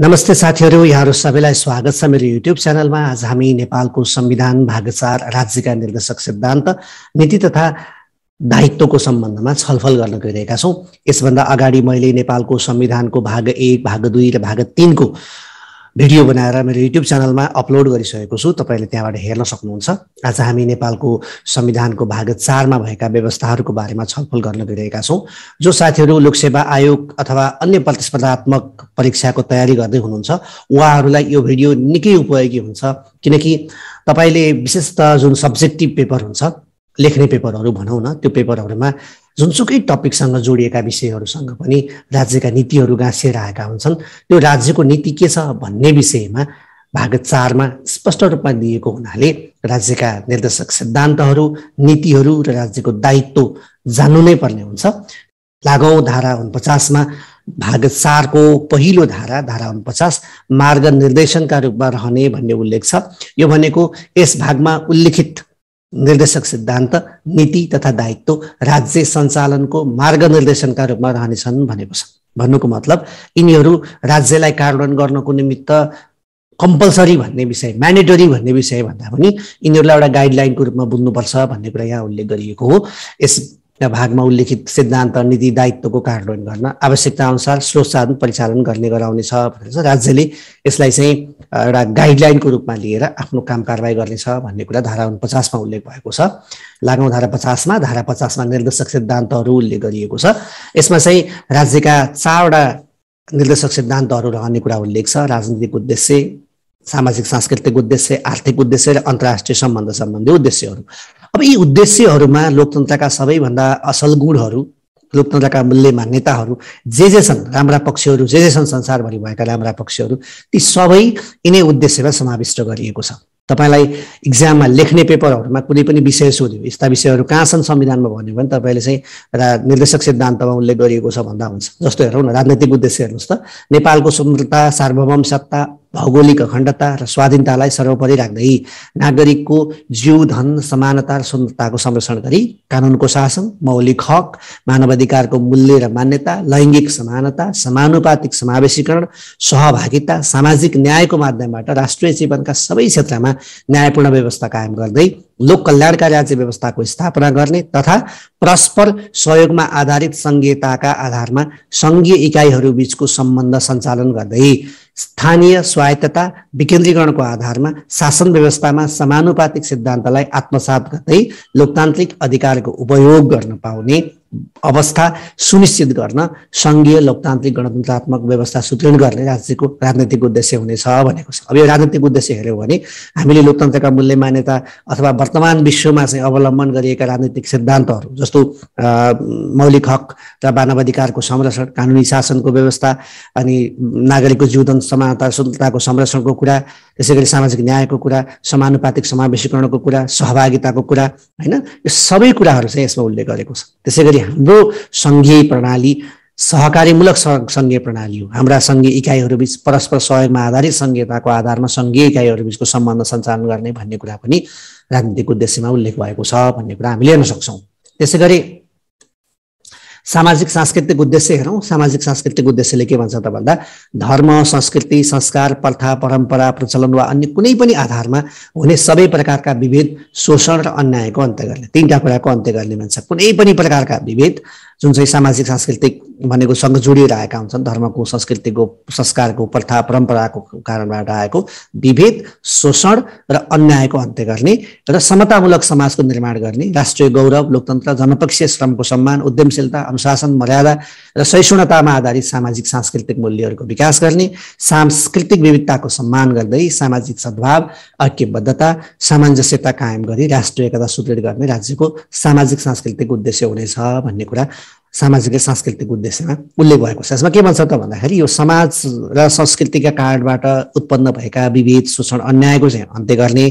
नमस्ते साथीहरू यहाँहरू सबैलाई स्वागत छ मेरो युट्युब च्यानलमा आज हामी नेपालको संविधान भाग चार राज्यका निर्देशक सिद्धान्त नीति तथा दायित्वको सम्बन्धमा छलफल गर्न गइरहेका छौँ यसभन्दा अगाडि मैले नेपालको संविधानको भाग एक भाग दुई र भाग तिनको भिडियो बनाएर मेरो युट्युब च्यानलमा अपलोड गरिसकेको छु तपाईँले त्यहाँबाट हेर्न सक्नुहुन्छ आज हामी नेपालको संविधानको भाग चारमा भएका व्यवस्थाहरूको बारेमा छलफल गर्न गइरहेका छौँ जो साथीहरू लोकसेवा आयोग अथवा अन्य प्रतिस्पर्धात्मक परीक्षाको तयारी गर्दै हुनुहुन्छ उहाँहरूलाई यो भिडियो निकै उपयोगी हुन्छ किनकि तपाईँले विशेषतः जुन सब्जेक्टिभ पेपर हुन्छ लेख्ने पेपरहरू भनौँ न त्यो पेपरहरूमा जुनसुकै टपिकसँग जोडिएका विषयहरूसँग पनि राज्यका नीतिहरू गाँसिएर आएका हुन्छन् त्यो राज्यको नीति के छ भन्ने विषयमा भाग चारमा स्पष्ट रूपमा दिएको हुनाले राज्यका निर्देशक सिद्धान्तहरू नीतिहरू र राज्यको दायित्व जान्नु नै पर्ने हुन्छ लागौँ धारा उनपचासमा भाग चारको पहिलो धारा धारा उनपचास मार्ग निर्देशनका रूपमा रहने भन्ने उल्लेख छ यो भनेको यस भागमा उल्लेखित निर्देशक सिद्धान्त नीति तथा दायित्व राज्य सञ्चालनको मार्गनिर्देशनका रूपमा रहनेछन् भनेको छ भन्नुको मतलब यिनीहरू राज्यलाई कार्यान्वयन गर्नको निमित्त कम्पलसरी भन्ने विषय म्यान्डेटरी भन्ने विषय भन्दा पनि यिनीहरूलाई एउटा गाइडलाइनको रूपमा बुझ्नुपर्छ भन्ने कुरा यहाँ उल्लेख गरिएको हो यस भागमा उल्लेखित सिद्धान्त नीति दायित्वको कार्यान्वयन गर्न आवश्यकता अनुसार स्रोत साधन परिचालन गर्ने गराउनेछ भनेर चाहिँ राज्यले यसलाई चाहिँ एउटा गाइडलाइनको रूपमा लिएर आफ्नो काम कारवाही गर्नेछ भन्ने कुरा धारा उनपचासमा उल्लेख भएको छ लागौँ धारा पचासमा धारा पचासमा निर्देशक सिद्धान्तहरू उल्लेख गरिएको छ यसमा चाहिँ राज्यका चारवटा निर्देशक सिद्धान्तहरू रहने कुरा उल्लेख छ राजनीतिक उद्देश्य सामाजिक सांस्कृतिक उद्देश्य आर्थिक उद्देश्य र अन्तर्राष्ट्रिय सम्बन्ध सम्बन्धी उद्देश्यहरू अब यी उद्देश्यहरूमा लोकतन्त्रका सबैभन्दा असल गुणहरू लोकतन्त्रका मूल्य मान्यताहरू जे जे छन् राम्रा पक्षहरू जे जे छन् संसारभरि भएका राम्रा पक्षहरू ती सबै यिनै उद्देश्यमा समाविष्ट गरिएको छ तपाईँलाई इक्जाममा लेख्ने पेपरहरूमा कुनै पनि विषय सोध्यो यस्ता विषयहरू कहाँ छन् संविधानमा भन्यो भने तपाईँले चाहिँ एउटा निर्देशक सिद्धान्तमा उल्लेख गरिएको छ भन्दा हुन्छ जस्तो हेरौँ न राजनैतिक उद्देश्य हेर्नुहोस् त नेपालको स्वतन्त्रता सार्वभौम सत्ता भौगोलिक अखण्डता र स्वाधीनतालाई सर्वोपरि राख्दै नागरिकको जीव धन समानता र स्वतन्त्रताको संरक्षण गरी कानुनको शासन मौलिक हक मानवाधिकारको मूल्य र मान्यता लैङ्गिक समानता समानुपातिक समावेशीकरण सहभागिता सामाजिक न्यायको माध्यमबाट राष्ट्रिय जीवनका सबै क्षेत्रमा न्यायपूर्ण व्यवस्था कायम गर्दै लोक कल्याणका राज्य व्यवस्थाको स्थापना गर्ने तथा परस्पर सहयोगमा आधारित सङ्घीयताका आधारमा सङ्घीय इकाइहरू बिचको सम्बन्ध सञ्चालन गर्दै स्थानीय स्वायत्तता विकेन्द्रीकरणको आधारमा शासन व्यवस्थामा समानुपातिक सिद्धान्तलाई आत्मसात गर्दै लोकतान्त्रिक अधिकारको उपयोग गर्न पाउने अवस्था सुनिश्चित गर्न सङ्घीय लोकतान्त्रिक गणतन्त्रात्मक व्यवस्था सुदृढ गर्ने राज्यको राजनैतिक उद्देश्य हुनेछ भनेको छ अब यो राजनैतिक उद्देश्य हेऱ्यौँ भने हामीले लोकतन्त्रका मूल्य मान्यता अथवा वर्तमान विश्वमा चाहिँ अवलम्बन गरिएका राजनीतिक सिद्धान्तहरू जस्तो मौलिक हक र मानव अधिकारको संरक्षण कानुनी शासनको व्यवस्था अनि नागरिकको जीवन समानता स्वतन्त्रताको संरक्षणको कुरा त्यसै गरी सामाजिक न्यायको कुरा समानुपातिक समावेशीकरणको कुरा सहभागिताको कुरा होइन यो सबै कुराहरू चाहिँ यसमा उल्लेख गरेको छ त्यसै गरी हाम्रो सङ्घीय प्रणाली सहकारीमूलक सङ्घीय प्रणाली हो हाम्रा सङ्घीय इकाइहरूबिच परस्पर सहयोगमा आधारित सङ्घीयताको आधारमा सङ्घीय इकाइहरूबिचको सम्बन्ध सञ्चालन गर्ने भन्ने कुरा पनि राजनीतिक उद्देश्यमा उल्लेख भएको छ भन्ने कुरा हामीले हेर्न सक्छौँ त्यसै गरी सामाजिक सांस्कृतिक उद्देश्य हेरौँ सामाजिक सांस्कृतिक उद्देश्यले के भन्छ त भन्दा धर्म संस्कृति संस्कार प्रथा परम्परा प्रचलन वा अन्य कुनै पनि आधारमा हुने सबै प्रकारका विभेद शोषण र अन्यायको अन्त्य गर्ने तिनवटा कुराको अन्त्य गर्ने भन्छ कुनै पनि प्रकारका विभेद जुन चाहिँ सामाजिक सांस्कृतिक भनेको सँग जोडिएर आएका हुन्छन् धर्मको संस्कृतिको संस्कारको प्रथा परम्पराको कारणबाट आएको विभेद शोषण र अन्यायको अन्त्य गर्ने र समतामूलक समाजको निर्माण गर्ने राष्ट्रिय गौरव लोकतन्त्र जनपक्षीय श्रमको सम्मान उद्यमशीलता अनुशासन मर्यादा र सहिष्णुतामा आधारित सामाजिक सांस्कृतिक मूल्यहरूको विकास गर्ने सांस्कृतिक विविधताको सम्मान गर्दै सामाजिक सद्भाव ऐक्यबद्धता सामञ्जस्यता कायम गरी राष्ट्रिय एकता सुदृढ गर्ने राज्यको सामाजिक सांस्कृतिक उद्देश्य हुनेछ भन्ने कुरा सामाजिक र सांस्कृतिक उद्देश्यमा उल्लेख भएको छ यसमा के भन्छ त भन्दाखेरि यो समाज र संस्कृतिका कारणबाट उत्पन्न भएका विविध शोषण अन्यायको चाहिँ अन्त्य गर्ने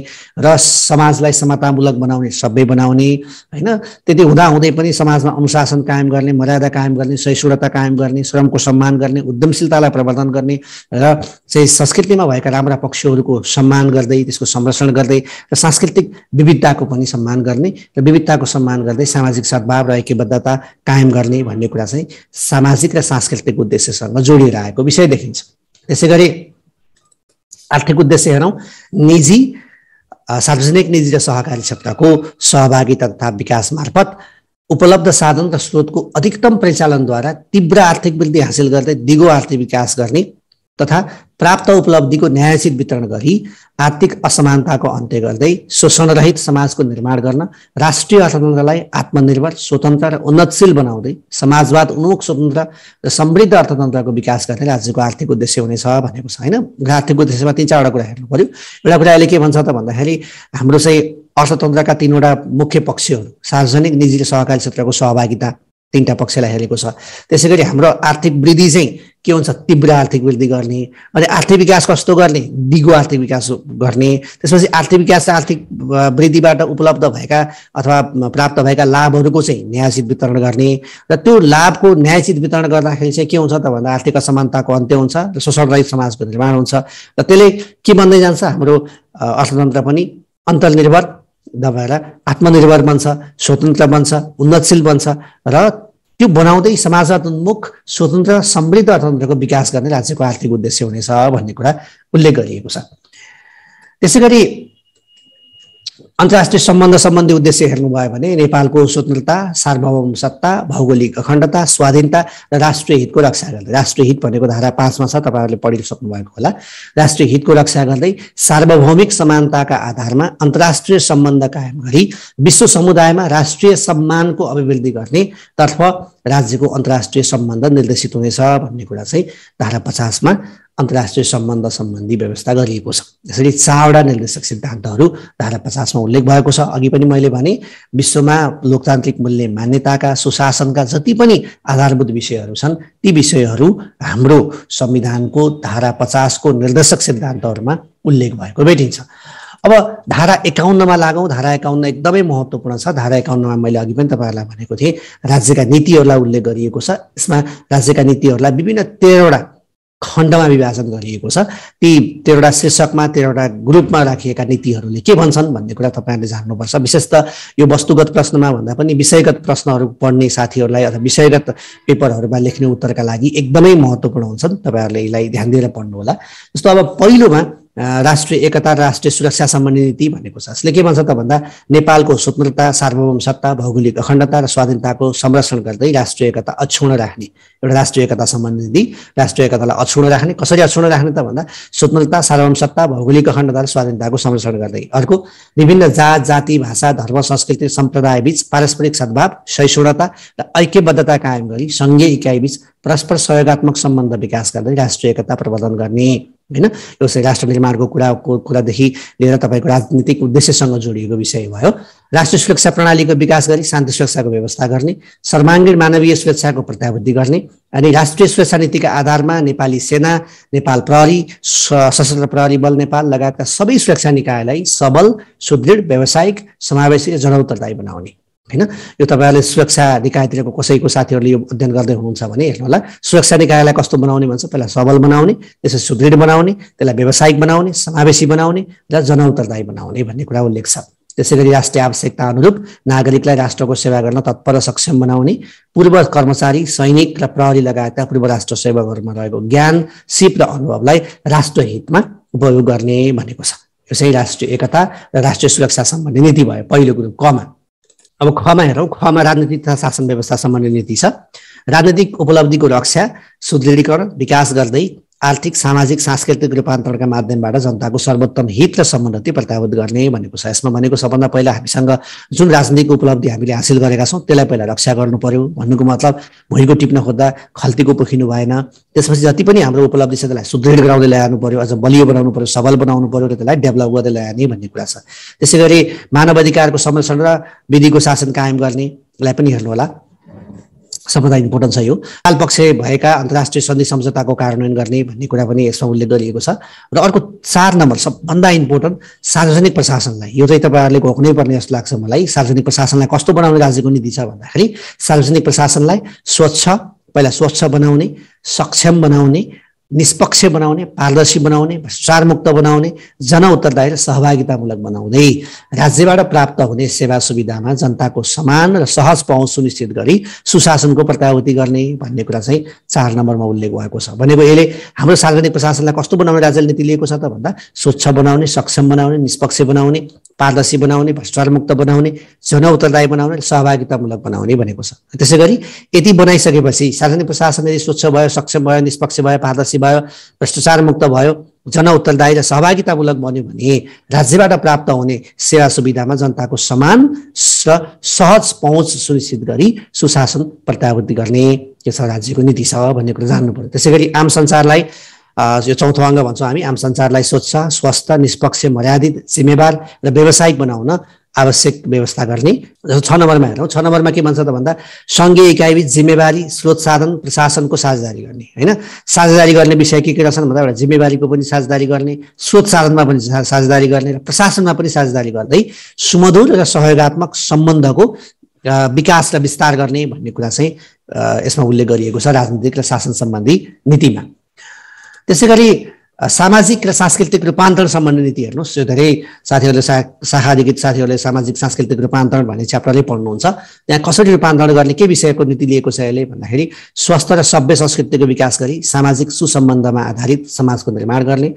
र समाजलाई समतामूलक बनाउने सभ्य बनाउने होइन त्यति हुँदाहुँदै पनि समाजमा अनुशासन कायम गर्ने मर्यादा कायम गर्ने सहिष्णुता कायम गर्ने श्रमको सम्मान गर्ने उद्यमशीलतालाई प्रवर्धन गर्ने र चाहिँ संस्कृतिमा भएका राम्रा पक्षहरूको सम्मान गर्दै त्यसको संरक्षण गर्दै र सांस्कृतिक विविधताको पनि सम्मान गर्ने र विविधताको सम्मान गर्दै सामाजिक सद्भाव र ऐक्यबद्धता कायम गर्ने गर्ने भन्ने कुरा चाहिँ सामाजिक र सांस्कृतिक उद्देश्यसँग जोडिएर आएको विषय देखिन्छ त्यसै गरी आर्थिक उद्देश्य हेरौँ निजी सार्वजनिक निजी र सहकारी क्षेत्रको सहभागिता तथा विकास मार्फत उपलब्ध साधन र स्रोतको अधिकतम परिचालनद्वारा तीव्र आर्थिक वृद्धि हासिल गर्दै दिगो आर्थिक विकास गर्ने तथा प्राप्त उपलब्धिको न्यायचित वितरण गरी आर्थिक असमानताको अन्त्य गर्दै शोषणरहित समाजको निर्माण गर्न राष्ट्रिय अर्थतन्त्रलाई आत्मनिर्भर स्वतन्त्र र उन्नतशील बनाउँदै समाजवाद उन्मुख स्वतन्त्र र समृद्ध अर्थतन्त्रको विकास गर्ने राज्यको आर्थिक उद्देश्य हुनेछ भनेको छ होइन आर्थिक उद्देश्यमा तिन चारवटा कुरा हेर्नु पर्यो एउटा कुरा अहिले के भन्छ त भन्दाखेरि हाम्रो चाहिँ अर्थतन्त्रका तिनवटा मुख्य पक्षहरू सार्वजनिक निजी र सहकारी क्षेत्रको सहभागिता तिनवटा पक्षलाई हेरेको छ त्यसै गरी हाम्रो आर्थिक वृद्धि चाहिँ के हुन्छ तीव्र आर्थिक वृद्धि गर्ने अनि आर्थिक विकास कस्तो गर्ने दिगो आर्थिक विकास गर्ने त्यसपछि आर्थिक विकास आर्थिक वृद्धिबाट उपलब्ध भएका अथवा प्राप्त भएका लाभहरूको चाहिँ न्यायसित वितरण गर्ने र त्यो लाभको न्यायसित वितरण गर्दाखेरि चाहिँ के हुन्छ त भन्दा आर्थिक असमानताको अन्त्य हुन्छ र शोषणरहित समाजको निर्माण हुन्छ र त्यसले के बन्दै जान्छ हाम्रो अर्थतन्त्र पनि अन्तर्निर्भर नभएर आत्मनिर्भर बन्छ स्वतन्त्र बन्छ उन्नतशील बन्छ र त्यो बनाउँदै उन्मुख स्वतन्त्र समृद्ध अर्थतन्त्रको विकास गर्ने राज्यको आर्थिक उद्देश्य हुनेछ भन्ने कुरा उल्लेख गरिएको छ त्यसै गरी अन्तर्राष्ट्रिय सम्बन्ध सम्बन्धी उद्देश्य हेर्नुभयो भने नेपालको स्वतन्त्रता सार्वभौम सत्ता भौगोलिक अखण्डता स्वाधीनता र राष्ट्रिय हितको रक्षा गर्दै राष्ट्रिय हित भनेको धारा पाँचमा छ तपाईँहरूले पढि भएको होला राष्ट्रिय हितको रक्षा गर्दै सार्वभौमिक समानताका आधारमा अन्तर्राष्ट्रिय सम्बन्ध कायम गरी विश्व समुदायमा राष्ट्रिय सम्मानको अभिवृद्धि गर्ने तर्फ राज्यको अन्तर्राष्ट्रिय सम्बन्ध निर्देशित हुनेछ भन्ने कुरा चाहिँ धारा पचासमा अन्तर्राष्ट्रिय सम्बन्ध सम्बन्धी व्यवस्था गरिएको छ यसरी चारवटा निर्देशक सिद्धान्तहरू धारा पचासमा उल्लेख भएको छ अघि पनि मैले भने विश्वमा लोकतान्त्रिक मूल्य मान्यताका सुशासनका जति पनि आधारभूत विषयहरू छन् ती विषयहरू हाम्रो संविधानको धारा पचासको निर्देशक सिद्धान्तहरूमा उल्लेख भएको भेटिन्छ अब धारा एकाउन्नमा लागौँ धारा एकाउन्न एकदमै महत्त्वपूर्ण छ धारा एकाउन्नमा मैले अघि पनि तपाईँहरूलाई भनेको थिएँ राज्यका नीतिहरूलाई उल्लेख गरिएको छ यसमा राज्यका नीतिहरूलाई विभिन्न तेह्रवटा खण्डमा विभाजन गरिएको छ ती तेह्रवटा शीर्षकमा तेह्रवटा ग्रुपमा राखिएका नीतिहरूले के भन्छन् भन्ने कुरा तपाईँहरूले जान्नुपर्छ विशेष त यो वस्तुगत प्रश्नमा भन्दा पनि विषयगत प्रश्नहरू पढ्ने साथीहरूलाई अथवा विषयगत पेपरहरूमा लेख्ने उत्तरका लागि एकदमै महत्त्वपूर्ण हुन्छन् तपाईँहरूले यसलाई ध्यान दिएर पढ्नुहोला जस्तो अब पहिलोमा राष्ट्रिय एकता राष्ट्रिय सुरक्षा सम्बन्धी नीति भनेको छ यसले के भन्छ त भन्दा नेपालको स्वतन्त्रता सार्वभौम सत्ता भौगोलिक अखण्डता र स्वाधीनताको संरक्षण गर्दै राष्ट्रिय एकता अक्षुण राख्ने एउटा राष्ट्रिय एकता सम्बन्धी नीति राष्ट्रिय एकतालाई अक्षुण राख्ने कसरी अक्षुण राख्ने त भन्दा स्वतन्त्रता सार्वभौम सत्ता भौगोलिक अखण्डता र स्वाधीनताको संरक्षण गर्दै अर्को विभिन्न जात जाति भाषा धर्म संस्कृति सम्प्रदायबीच पारस्परिक सद्भाव सहिष्णुता र ऐक्यबद्धता कायम गरी सङ्घीय इकाइबीच परस्पर सहयोगात्मक सम्बन्ध विकास गर्दै राष्ट्रिय एकता प्रवर्धन गर्ने होइन यो चाहिँ राष्ट्र निर्माणको कुराको कुरादेखि लिएर तपाईँको राजनीतिक उद्देश्यसँग जोडिएको विषय भयो राष्ट्रिय सुरक्षा प्रणालीको विकास गरी शान्ति सुरक्षाको व्यवस्था गर्ने सर्वाङ्गीण मानवीय सुरक्षाको प्रत्याभूति गर्ने अनि राष्ट्रिय सुरक्षा नीतिका आधारमा नेपाली सेना नेपाल प्रहरी सशस्त्र प्रहरी बल नेपाल लगायतका सबै सुरक्षा निकायलाई सबल सुदृढ व्यावसायिक समावेशी र जनौत्तरदायी बनाउने होइन यो तपाईँहरूले सुरक्षा निकायतिरको कसैको साथीहरूले यो अध्ययन गर्दै हुनुहुन्छ भने हेर्नु होला सुरक्षा निकायलाई कस्तो बनाउने भन्छ पहिला सबल बनाउने त्यसै सुदृढ बनाउने त्यसलाई व्यावसायिक बनाउने समावेशी बनाउने र जनउत्तरदायी बनाउने भन्ने कुरा उल्लेख छ त्यसै गरी राष्ट्रिय आवश्यकता अनुरूप नागरिकलाई राष्ट्रको सेवा गर्न तत्पर र सक्षम बनाउने पूर्व कर्मचारी सैनिक र प्रहरी लगायतका पूर्व राष्ट्र सेवकहरूमा रहेको ज्ञान सिप र अनुभवलाई राष्ट्र हितमा उपयोग गर्ने भनेको छ यो चाहिँ राष्ट्रिय एकता र राष्ट्रिय सुरक्षा सम्बन्धी नीति भयो पहिलो कुरो कमा अब खमा हेरौँ खमा राजनीतिक तथा शासन व्यवस्था सम्बन्धी नीति छ राजनीतिक उपलब्धिको रक्षा सुदृढीकरण विकास गर्दै आर्थिक सामाजिक सांस्कृतिक रूपान्तरणका माध्यमबाट जनताको सर्वोत्तम हित र समुन्नति प्रत्यावत गर्ने भनेको छ यसमा भनेको सबभन्दा पहिला हामीसँग जुन राजनीतिक उपलब्धि हामीले हासिल गरेका छौँ त्यसलाई पहिला रक्षा गर्नु पर्यो भन्नुको मतलब भुइँको टिप्न खोज्दा खल्तीको पोखिनु भएन त्यसपछि जति पनि हाम्रो उपलब्धि छ त्यसलाई सुदृढ गराउँदै ल्याउनु पर्यो अझ बलियो बनाउनु पर्यो सबल बनाउनु पर्यो र त्यसलाई डेभलप गर्दै ल्याउने भन्ने कुरा छ त्यसै गरी मानव अधिकारको संरक्षण र विधिको शासन कायम गर्नेलाई पनि हेर्नुहोला सबभन्दा इम्पोर्टेन्ट छ यो कालपक्ष भएका अन्तर्राष्ट्रिय सन्धि सम्झौताको कार्यान्वयन गर्ने भन्ने कुरा पनि यसमा उल्लेख गरिएको छ र अर्को चार नम्बर सबभन्दा इम्पोर्टेन्ट सार्वजनिक प्रशासनलाई यो चाहिँ तपाईँहरूले घोक्नै पर्ने जस्तो लाग्छ मलाई सार्वजनिक प्रशासनलाई कस्तो बनाउने राज्यको नीति छ भन्दाखेरि सार्वजनिक प्रशासनलाई स्वच्छ पहिला स्वच्छ बनाउने सक्षम बनाउने निष्पक्ष बनाउने पारदर्शी बनाउने भ्रष्टारमुक्त बनाउने जनउत्तरदायी र सहभागितामूलक बनाउँदै राज्यबाट प्राप्त हुने सेवा सुविधामा जनताको समान र सहज पहुँच सुनिश्चित गरी सुशासनको प्रत्यावृत्ति गर्ने भन्ने कुरा चाहिँ चार नम्बरमा उल्लेख भएको छ भनेको यसले हाम्रो सार्वजनिक प्रशासनलाई कस्तो बनाउने राज्यले नीति लिएको छ त भन्दा स्वच्छ बनाउने सक्षम बनाउने निष्पक्ष बनाउने पारदर्शी बनाउने भ्रष्टाचारमुक्त बनाउने जनउत्तरदायी बनाउने सहभागितामूलक बनाउने भनेको छ त्यसै गरी यति बनाइसकेपछि सार्वजनिक प्रशासन यदि स्वच्छ भयो सक्षम भयो निष्पक्ष भयो पारदर्शी भयो भ्रष्टाचारमुक्त भयो जनउत्तरदायी र सहभागितामूलक बन्यो भने राज्यबाट प्राप्त हुने सेवा सुविधामा जनताको समान र सहज पहुँच सुनिश्चित गरी सुशासन प्रत्यावृत्ति गर्ने यो छ राज्यको नीति छ भन्ने कुरा जान्नु पर्यो त्यसै गरी आम संसारलाई यो चौथो अङ्ग भन्छौँ हामी आम संसारलाई स्वच्छ स्वस्थ निष्पक्ष मर्यादित जिम्मेवार र व्यावसायिक बनाउन आवश्यक व्यवस्था गर्ने जस्तो छ नम्बरमा हेरौँ छ नम्बरमा के भन्छ त भन्दा सङ्घीय इकाइबिच जिम्मेवारी स्रोत साधन प्रशासनको साझेदारी गर्ने होइन साझेदारी गर्ने विषय के के रहेछन् भन्दा एउटा जिम्मेवारीको पनि साझेदारी गर्ने स्रोत साधनमा पनि साझेदारी गर्ने र प्रशासनमा पनि साझेदारी गर्दै सुमधुर र सहयोगात्मक सम्बन्धको विकास र विस्तार गर्ने भन्ने कुरा चाहिँ यसमा उल्लेख गरिएको छ राजनीतिक र शासन सम्बन्धी नीतिमा त्यसै गरी सामाजिक र सांस्कृतिक रूपान्तरण सम्बन्धी नीति हेर्नुहोस् यो धेरै साथीहरूले सा शाखाधिकृत साथीहरूले सामाजिक सांस्कृतिक रूपान्तरण भन्ने च्याप्टरले पढ्नुहुन्छ त्यहाँ कसरी रूपान्तरण गर्ने के विषयको नीति लिएको छ यसले भन्दाखेरि स्वस्थ र सभ्य संस्कृतिको विकास गरी सामाजिक सुसम्बन्धमा आधारित समाजको निर्माण गर्ने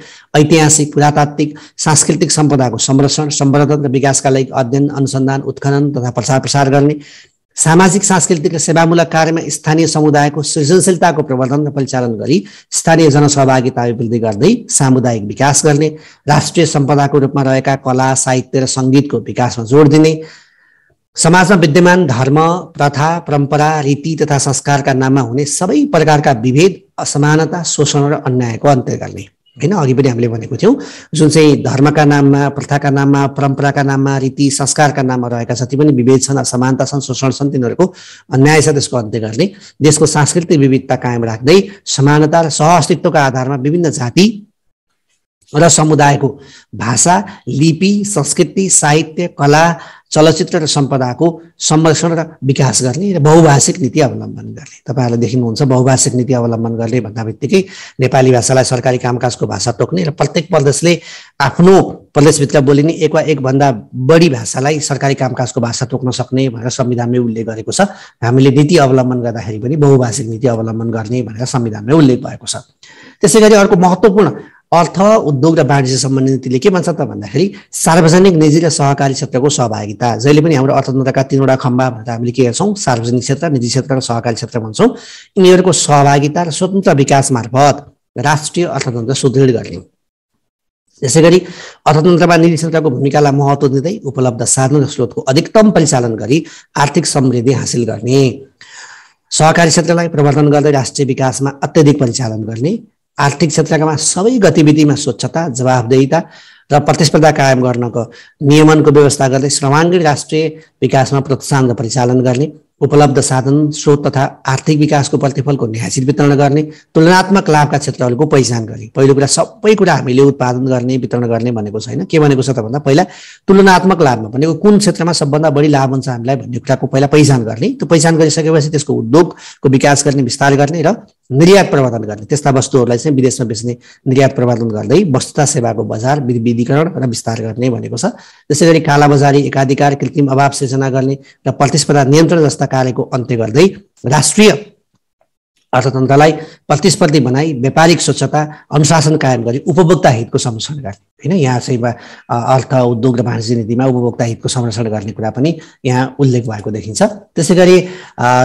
ऐतिहासिक पुरातात्विक सांस्कृतिक सम्पदाको संरक्षण सम्वर्धन र विकासका लागि अध्ययन अनुसन्धान उत्खनन तथा प्रचार प्रसार गर्ने सामाजिक सांस्कृतिक सेवामूलक कार्यमा स्थानीय समुदायको सृजनशीलताको प्रवर्धन र परिचालन गरी स्थानीय जनसहभागिता अभिवृद्धि गर्दै सामुदायिक विकास गर्ने राष्ट्रिय सम्पदाको रूपमा रहेका कला साहित्य र सङ्गीतको विकासमा जोड दिने समाजमा विद्यमान धर्म प्रथा परम्परा रीति तथा संस्कारका नाममा हुने सबै प्रकारका विभेद असमानता शोषण र अन्यायको अन्त्य गर्ने होइन अघि पनि हामीले भनेको थियौँ जुन चाहिँ धर्मका नाममा प्रथाका नाममा परम्पराका नाममा रीति संस्कारका नाममा रहेका जति पनि विभेद छन् असमानता छन् शोषण छन् तिनीहरूको अन्याय छ त्यसको अन्त्य गर्ने देशको सांस्कृतिक विविधता कायम राख्दै समानता र सह सहअस्तित्वका आधारमा विभिन्न जाति र समुदायको भाषा लिपि संस्कृति साहित्य कला चलचित्र र सम्पदाको संरक्षण र विकास गर्ने र बहुभाषिक नीति अवलम्बन गर्ने तपाईँहरूले देखिनुहुन्छ बहुभाषिक नीति अवलम्बन गर्ने भन्दा बित्तिकै नेपाली भाषालाई सरकारी कामकाजको भाषा तोक्ने र प्रत्येक प्रदेशले आफ्नो प्रदेशभित्र बोलिने एक वा एकभन्दा बढी भाषालाई सरकारी कामकाजको भाषा तोक्न सक्ने भनेर संविधानमै उल्लेख गरेको छ हामीले नीति अवलम्बन गर्दाखेरि पनि बहुभाषिक नीति अवलम्बन गर्ने भनेर संविधानमै उल्लेख भएको छ त्यसै गरी अर्को महत्त्वपूर्ण अर्थ उद्योग र वाणिज्य सम्बन्धी नीतिले के भन्छ त भन्दाखेरि सार्वजनिक निजी र सहकारी क्षेत्रको सहभागिता जहिले पनि हाम्रो अर्थतन्त्रका तिनवटा खम्बा भनेर हामीले के गर्छौँ सार्वजनिक क्षेत्र निजी क्षेत्र र सहकारी क्षेत्र भन्छौँ यिनीहरूको सहभागिता र स्वतन्त्र विकास मार्फत राष्ट्रिय अर्थतन्त्र सुदृढ गर्ने त्यसै गरी अर्थतन्त्रमा निजी क्षेत्रको भूमिकालाई महत्त्व दिँदै उपलब्ध साधन र स्रोतको अधिकतम परिचालन गरी आर्थिक समृद्धि हासिल गर्ने सहकारी क्षेत्रलाई प्रवर्धन गर्दै राष्ट्रिय विकासमा अत्यधिक परिचालन गर्ने आर्थिक क्षेत्रकामा सबै गतिविधिमा स्वच्छता जवाबदेहिता र प्रतिस्पर्धा कायम गर्नको नियमनको व्यवस्था गर्दै सर्वाङ्गीण राष्ट्रिय विकासमा प्रोत्साहन र परिचालन गर्ने उपलब्ध साधन स्रोत तथा आर्थिक विकासको प्रतिफलको न्यासित वितरण गर्ने तुलनात्मक लाभका क्षेत्रहरूको पहिचान गर्ने पहिलो कुरा सबै कुरा हामीले उत्पादन गर्ने वितरण गर्ने भनेको छैन के भनेको छ त भन्दा पहिला तुलनात्मक लाभमा भनेको कुन क्षेत्रमा सबभन्दा बढी लाभ हुन्छ हामीलाई भन्ने कुराको पहिला पहिचान गर्ने त्यो पहिचान गरिसकेपछि त्यसको उद्योगको विकास गर्ने विस्तार गर्ने र निर्यात प्रवर्धन गर्ने त्यस्ता वस्तुहरूलाई चाहिँ विदेशमा बेच्ने निर्यात प्रवर्धन गर्दै वस्तुता सेवाको बजार विधिकरण र विस्तार गर्ने भनेको छ त्यसै गरी कालाबजारी एकाधिकार कृत्रिम अभाव सृजना गर्ने र प्रतिस्पर्धा नियन्त्रण जस्ता कार्यको अन्त्य गर्दै राष्ट्रिय अर्थतन्त्रलाई प्रतिस्पर्धी बनाई व्यापारिक स्वच्छता अनुशासन कायम गरी उपभोक्ता हितको संरक्षण गर्ने होइन यहाँ चाहिँ अर्थ उद्योग र वाणिज्य नीतिमा उपभोक्ता हितको संरक्षण गर्ने कुरा पनि यहाँ उल्लेख भएको देखिन्छ त्यसै गरी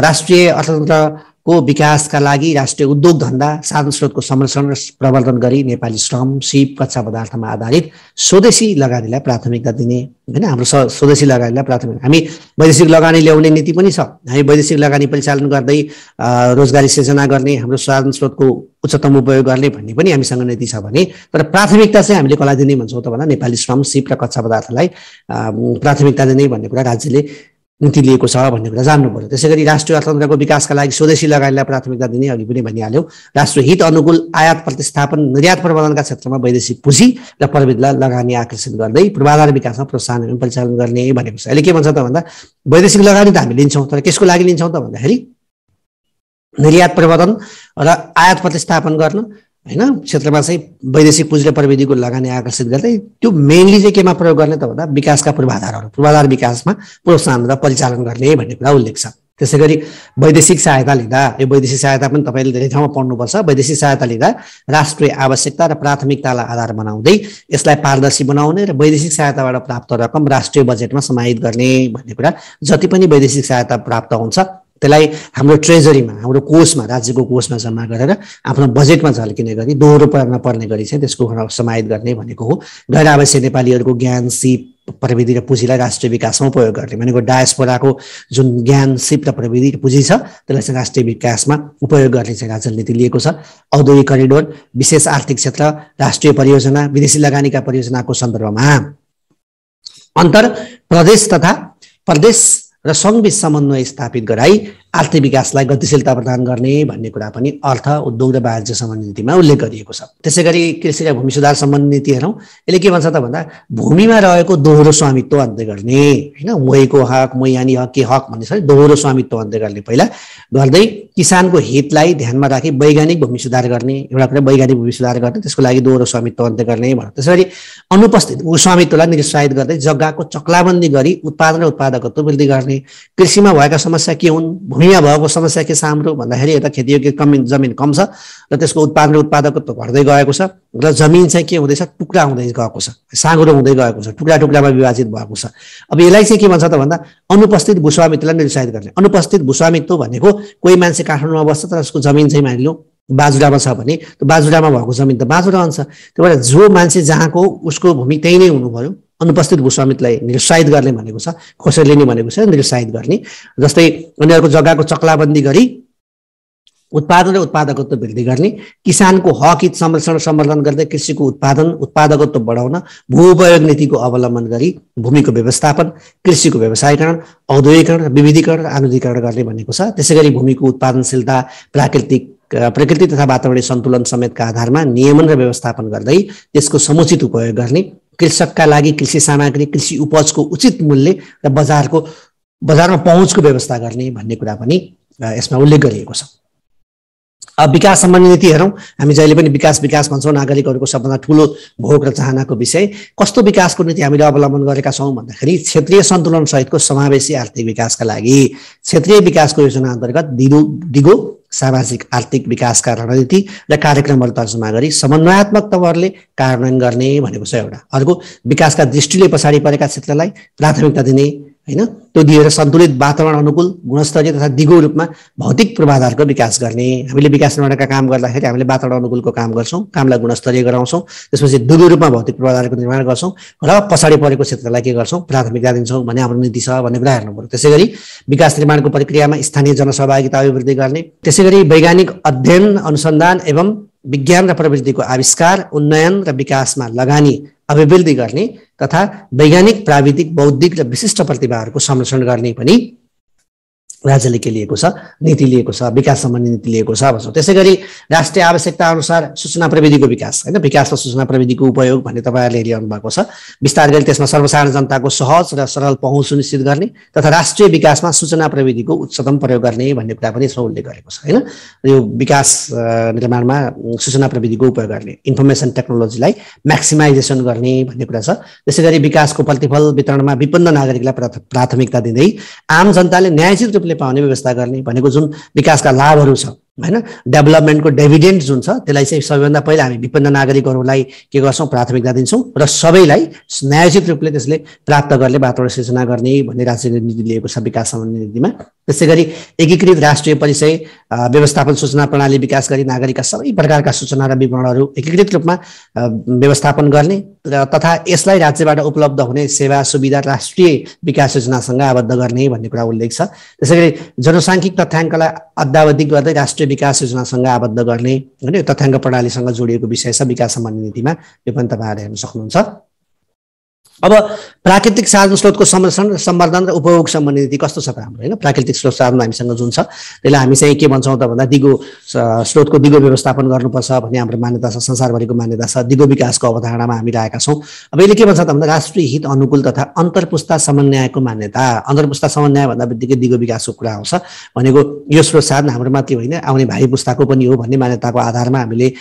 राष्ट्रिय अर्थतन्त्र को विकासका लागि राष्ट्रिय उद्योग धन्दा साधन स्रोतको संरक्षण र प्रवर्धन गरी नेपाली श्रम सिप कच्चा पदार्थमा आधारित स्वदेशी लगानीलाई प्राथमिकता दिने होइन हाम्रो स्वदेशी लगानीलाई प्राथमिकता हामी वैदेशिक लगानी ल्याउने नीति पनि छ हामी वैदेशिक लगानी परिचालन गर्दै रोजगारी सिर्जना गर्ने हाम्रो साधन स्रोतको उच्चतम उपयोग गर्ने भन्ने पनि हामीसँग नीति छ भने तर प्राथमिकता चाहिँ हामीले कसलाई दिने भन्छौँ त भन्दा नेपाली श्रम सिप र कच्चा पदार्थलाई प्राथमिकता दिने भन्ने कुरा राज्यले निम्ति लिएको छ भन्ने कुरा जान्नु पऱ्यो त्यसै गरी राष्ट्रिय अर्थतन्त्रको विकासका लागि स्वदेशी लगानीलाई प्राथमिकता दिने अघि पनि भनिहाल्यो राष्ट्र हित अनुकूल आयात प्रतिस्थापन निर्यात प्रबन्धनका क्षेत्रमा वैदेशिक पुँजी र प्रविधिलाई लगानी आकर्षित गर्दै पूर्वाधार विकासमा प्रोत्साहन एवं परिचालन गर्ने भनेको छ अहिले के भन्छ त भन्दा वैदेशिक लगानी त हामी लिन्छौँ तर त्यसको लागि लिन्छौँ त भन्दाखेरि निर्यात प्रबन्धन र आयात प्रतिस्थापन गर्न होइन क्षेत्रमा चाहिँ वैदेशिक पुँजीले प्रविधिको लगानी आकर्षित गर्दै त्यो मेनली चाहिँ केमा प्रयोग गर्ने त भन्दा विकासका पूर्वाधारहरू पूर्वाधार विकासमा प्रोत्साहन र परिचालन गर्ने भन्ने कुरा उल्लेख छ त्यसै गरी वैदेशिक सहायता लिँदा यो वैदेशिक सहायता पनि तपाईँले धेरै ठाउँमा पढ्नुपर्छ वैदेशिक सहायता लिँदा राष्ट्रिय आवश्यकता र प्राथमिकतालाई आधार बनाउँदै यसलाई पारदर्शी बनाउने र वैदेशिक सहायताबाट प्राप्त रकम राष्ट्रिय बजेटमा समाहित गर्ने भन्ने कुरा जति पनि वैदेशिक सहायता प्राप्त हुन्छ त्यसलाई हाम्रो ट्रेजरीमा हाम्रो कोषमा राज्यको कोषमा जम्मा गरेर आफ्नो बजेटमा झल्किने गरी दोहोरो पर्न पर्ने गरी चाहिँ त्यसको समाहित गर्ने भनेको हो गैर आवश्यक नेपालीहरूको ज्ञान सिप प्रविधि र पुँजीलाई राष्ट्रिय विकासमा उपयोग गर्ने भनेको डायसपोराको जुन ज्ञान सिप र प्रविधि पुँजी छ त्यसलाई चाहिँ राष्ट्रिय विकासमा उपयोग गर्ने चाहिँ राजनीति लिएको छ औद्योगिक करिडोर विशेष आर्थिक क्षेत्र राष्ट्रिय परियोजना विदेशी लगानीका परियोजनाको सन्दर्भमा अन्तर प्रदेश तथा प्रदेश र सङ्घबीच समन्वय स्थापित गराई आर्थिक विकासलाई गतिशीलता प्रदान गर्ने भन्ने कुरा पनि अर्थ उद्योग र वाणिज्य सम्बन्धी नीतिमा उल्लेख गरिएको छ त्यसै गरी कृषि र भूमि सुधार सम्बन्धी नीति हेरौँ यसले के भन्छ त भन्दा भूमिमा रहेको दोहोरो स्वामित्व अन्त्य गर्ने होइन मोहीको हक मोयानी हक के हक भन्ने दोहोरो स्वामित्व अन्त्य गर्ने पहिला गर्दै किसानको हितलाई ध्यानमा राखी वैज्ञानिक भूमि सुधार गर्ने एउटा कुरा वैज्ञानिक भूमि सुधार गर्ने त्यसको लागि दोहोरो स्वामित्व अन्त्य गर्ने भनेर त्यसै गरी अनुपस्थित स्वामित्वलाई निरुत्साहित गर्दै जग्गाको चक्लाबन्दी गरी उत्पादन र उत्पादकत्व वृद्धि गर्ने कृषिमा भएका समस्या के हुन् अनि यहाँ भएको समस्या के छ हाम्रो भन्दाखेरि यता खेतीयोग्य कमी जमिन कम छ र त्यसको उत्पादन र उत्पादकत्व घट्दै गएको छ र जमिन चाहिँ के हुँदैछ टुक्रा हुँदै गएको छ साँगुरो हुँदै गएको छ टुक्रा टुक्रामा विभाजित भएको छ अब यसलाई चाहिँ के भन्छ त भन्दा अनुपस्थित भूस्वामित्वलाई निरुत्साहित गर्ने अनुपस्थित भूस्वामित्व भनेको कोही मान्छे काठमाडौँमा बस्छ तर उसको जमिन चाहिँ मानिलो बाजुरामा छ भने त्यो बाजुरामा भएको जमिन त बाजुरा रहन्छ त्यो भएर जो मान्छे जहाँको उसको भूमि त्यहीँ नै हुनुभयो अनुपस्थित भूस्वामितलाई निरुत्साहित गर्ने भनेको छ खोसेर नै भनेको छ निरुत्साहित गर्ने जस्तै उनीहरूको जग्गाको चक्लाबन्दी गरी उत्पादन र उत्पादकत्व वृद्धि गर्ने किसानको हक हित संरक्षण सम्वर्धन गर्दै कृषिको उत्पादन उत्पादकत्व बढाउन भू उपयोग नीतिको अवलम्बन गरी भूमिको व्यवस्थापन कृषिको व्यवसायीकरण औद्योगिकरण विविधीकरण आधुनिकीकरण गर्ने भनेको छ त्यसै गरी भूमिको उत्पादनशीलता प्राकृतिक प्रकृति तथा वातावरणीय सन्तुलन समेतका आधारमा नियमन र व्यवस्थापन गर्दै त्यसको समुचित उपयोग गर्ने कृषकका लागि कृषि सामग्री कृषि उपजको उचित मूल्य र बजारको बजारमा पहुँचको व्यवस्था गर्ने भन्ने कुरा पनि यसमा उल्लेख गरिएको छ अब विकास सम्बन्धी नीति हेरौँ हामी जहिले पनि विकास विकास भन्छौँ नागरिकहरूको सबभन्दा ठुलो भोग र चाहनाको विषय कस्तो विकासको नीति हामीले अवलम्बन गरेका छौँ भन्दाखेरि क्षेत्रीय सन्तुलन सहितको समावेशी आर्थिक विकासका लागि क्षेत्रीय विकासको योजना अन्तर्गत दिगो दिगो सामाजिक आर्थिक विकासका रणनीति र कार्यक्रमहरू तर्जमा गरी समन्वयात्मक तवरले कार्यान्वयन गर्ने भनेको छ एउटा अर्को विकासका दृष्टिले पछाडि परेका क्षेत्रलाई प्राथमिकता दिने होइन त्यो दिएर सन्तुलित वातावरण अनुकूल गुणस्तरीय तथा दिगो रूपमा भौतिक पूर्वाधारको विकास गर्ने हामीले विकास निर्माणका काम गर्दाखेरि हामीले वातावरण अनुकूलको काम गर्छौँ कामलाई गुणस्तरीय गराउँछौँ त्यसपछि दुगो रूपमा भौतिक पूर्वाधारको निर्माण गर्छौँ र पछाडि परेको क्षेत्रलाई के गर्छौँ प्राथमिकता दिन्छौँ भन्ने हाम्रो नीति छ भन्ने कुरा हेर्नु पऱ्यो त्यसै गरी विकास निर्माणको प्रक्रियामा स्थानीय जनसहभागिता अभिवृद्धि गर्ने त्यसै गरी वैज्ञानिक अध्ययन अनुसन्धान एवं विज्ञान र प्रविधिको आविष्कार उन्नयन र विकासमा लगानी अभिवृद्धि गर्ने तथा वैज्ञानिक प्राविधिक बौद्धिक र विशिष्ट प्रतिभाहरूको संरक्षण गर्ने पनि राज्यले के लिएको छ नीति लिएको छ विकास सम्बन्धी नीति लिएको छ भन्छौँ त्यसै गरी राष्ट्रिय आवश्यकता अनुसार सूचना प्रविधिको विकास होइन विकास र सूचना प्रविधिको उपयोग भन्ने तपाईँहरूले हेरिरहनु भएको छ विस्तार गरी त्यसमा सर्वसाधारण जनताको सहज र सरल पहुँच सुनिश्चित गर्ने तथा राष्ट्रिय विकासमा सूचना प्रविधिको उच्चतम प्रयोग गर्ने भन्ने कुरा पनि यसमा उल्लेख गरेको छ होइन यो विकास निर्माणमा सूचना प्रविधिको उपयोग गर्ने इन्फर्मेसन टेक्नोलोजीलाई म्याक्सिमाइजेसन गर्ने भन्ने कुरा छ त्यसै गरी विकासको प्रतिफल वितरणमा विपन्न नागरिकलाई प्राथमिकता दिँदै आम जनताले न्यायचित रूपले कसैले पाउने व्यवस्था गर्ने भनेको जुन विकासका लाभहरू छ होइन डेभलपमेन्टको डेभिडेन्ट जुन छ त्यसलाई चाहिँ सबैभन्दा पहिला हामी विपन्न नागरिकहरूलाई के गर्छौँ प्राथमिकता दिन्छौँ र सबैलाई न्यायोचित रूपले त्यसले प्राप्त गर्ने वातावरण सृजना गर्ने भन्ने राजनीति नीति लिएको छ विकास सम्बन्धी नीतिमा त्यसै गरी एकीकृत राष्ट्रिय परिचय व्यवस्थापन सूचना प्रणाली विकास गरी नागरिकका सबै प्रकारका सूचना र विवरणहरू एकीकृत रूपमा व्यवस्थापन गर्ने र तथा यसलाई राज्यबाट उपलब्ध हुने सेवा सुविधा राष्ट्रिय विकास योजनासँग आबद्ध गर्ने भन्ने कुरा उल्लेख छ त्यसै गरी जनसाङ्ख्यिक तथ्याङ्कलाई अद्यावधिक गर्दै राष्ट्रिय विकास योजनासँग आबद्ध गर्ने होइन तथ्याङ्क प्रणालीसँग जोडिएको विषय छ विकास सम्बन्धी नीतिमा यो पनि तपाईँहरू हेर्न सक्नुहुन्छ अब प्राकृतिक साधन स्रोतको संरक्षण सम्वर्धन र उपभोग सम्बन्धी नीति कस्तो छ त हाम्रो होइन प्राकृतिक स्रोत साधन हामीसँग जुन छ त्यसलाई हामी चाहिँ के भन्छौँ त भन्दा दिगो स्रोतको दिगो व्यवस्थापन गर्नुपर्छ भन्ने हाम्रो मान्यता छ संसारभरिको मान्यता छ दिगो विकासको अवधारणामा हामी राखेका छौँ अब यसले के भन्छ त भन्दा राष्ट्रिय हित अनुकूल तथा अन्तर्पुस्ता समन्यायको मान्यता अन्तर्पुस्ता समन्याय भन्दा बित्तिकै दिगो विकासको कुरा आउँछ भनेको यो स्रोत साधन हाम्रो मात्रै होइन आउने भाइ पुस्ताको पनि हो भन्ने मान्यताको आधारमा हामीले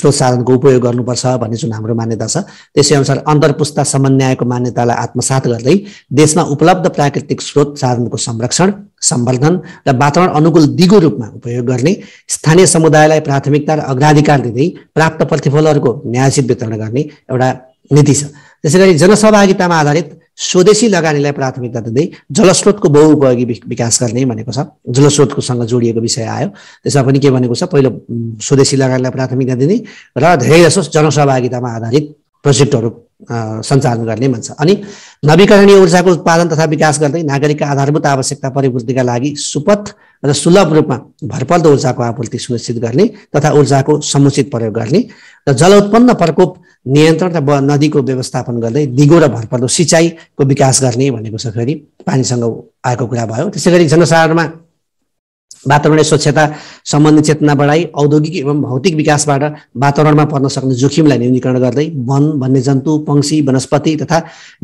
स्रोत साधनको उपयोग गर्नुपर्छ भन्ने जुन हाम्रो मान्यता छ त्यसै अनुसार अन्तरपुस्ता समन्यायको मान्यतालाई आत्मसात गर्दै देशमा उपलब्ध प्राकृतिक स्रोत साधनको संरक्षण सम्वर्धन र वातावरण अनुकूल दिगो रूपमा उपयोग गर्ने स्थानीय समुदायलाई प्राथमिकता र अग्राधिकार दिँदै प्राप्त प्रतिफलहरूको न्यायसित वितरण गर्ने एउटा नीति छ त्यसै गरी जनसहभागितामा आधारित स्वदेशी लगानीलाई प्राथमिकता दिँदै जलस्रोतको बहुउपयोगी विकास गर्ने भनेको छ जलस्रोतकोसँग जोडिएको विषय आयो त्यसमा पनि के भनेको छ पहिलो स्वदेशी लगानीलाई प्राथमिकता दिने र धेरै जसो जनसहभागितामा आधारित प्रोजेक्टहरू सञ्चालन गर्ने भन्छ अनि नवीकरणीय ऊर्जाको उत्पादन तथा विकास गर्दै नागरिकका आधारभूत आवश्यकता परिपूर्तिका लागि सुपथ र सुलभ रूपमा भरपर्दो ऊर्जाको आपूर्ति सुनिश्चित गर्ने तथा ऊर्जाको समुचित प्रयोग गर्ने र जल उत्पन्न प्रकोप नियन्त्रण र नदीको व्यवस्थापन गर्दै दिगो र भरपर्दो सिँचाइको विकास गर्ने भनेको छ फेरि पानीसँग आएको कुरा भयो त्यसै गरी जनसाधारणमा वातावरणीय स्वच्छता सम्बन्धी चेतना बढाई औद्योगिक एवं भौतिक विकासबाट वातावरणमा पर्न सक्ने जोखिमलाई न्यूनीकरण गर्दै वन भन्ने जन्तु पंक्षी वनस्पति तथा